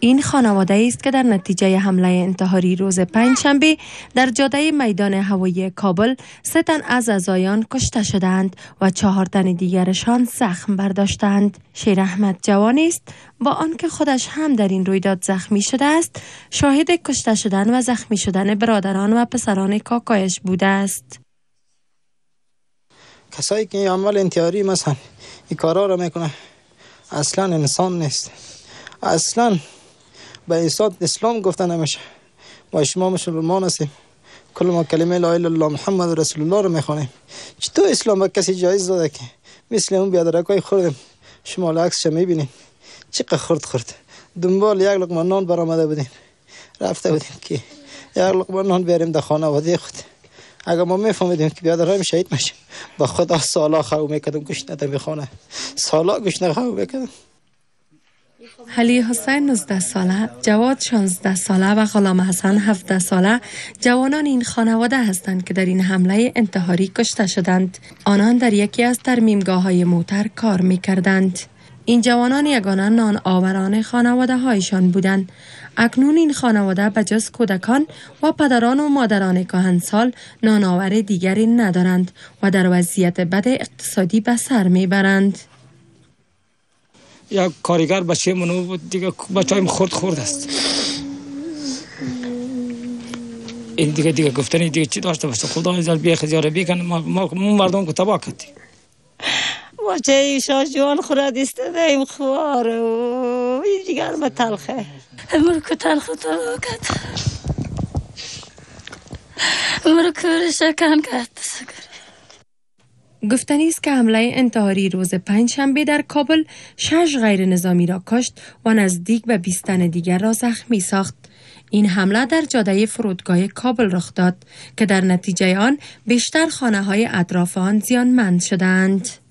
این خانواده است که در نتیجه حمله انتحاری روز پنجشنبه در جاده میدان هوایی کابل سه تن از ازایان کشته شدند و چهار تن دیگرشان زخم برداشتند شیر احمد جوان است با آنکه خودش هم در این رویداد زخمی شده است شاهد کشته شدن و زخمی شدن برادران و پسران کاکایش بوده است کسایی که عمل انتحاری مثلا این کارا را میکنه اصلا انسان نیست اصلا به انسان اسلام گفته نمیشه ما شما مسلمان هستیم کل ما کلمه لا اله الله محمد رسول الله رو میخونیم چطور اسلام به کسی جایز داده که مثل اون بیادرکای خورد؟ خوردیم شما لعکس چه میبینیم چقدر خورد خورد دنبال یک لقمه نان برامده بودیم رفته بودیم که یک لقمه نان بیاریم در خانواده خود اگر ما میفهمیدیم که بیاد راه شهید میشه با خدا سالا خو میکردم گوش نده میخونه سالا گوش نده خو میکردم حلی حسین 19 ساله، جواد 16 ساله و غلام حسن 17 ساله جوانان این خانواده هستند که در این حمله انتحاری کشته شدند. آنان در یکی از ترمیمگاه های موتر کار می کردند. این جوانان یگانه نان آوران خانواده هایشان بودند. اکنون این خانواده جز کودکان و پدران و مادران نان نانآور دیگری ندارند و در وضعیت بد اقتصادی به سر میبرند. یک کارگر بچه منو بود دیگه بچه خورد خورد است این دیگه دیگه گفتنی دیگه چی داشته باشه خدا از بیخ زیاره بیکن ما, مردم که وچه شاش جوان خورد و به تلخه که تلخه تو کرد گفتنی است که حمله انتحاری روز پنجشنبه در کابل شش غیر نظامی را کشت و نزدیک به بیستن دیگر را زخمی ساخت. این حمله در جاده فرودگاه کابل رخ داد که در نتیجه آن بیشتر خانه های اطراف آن زیانمند شدند.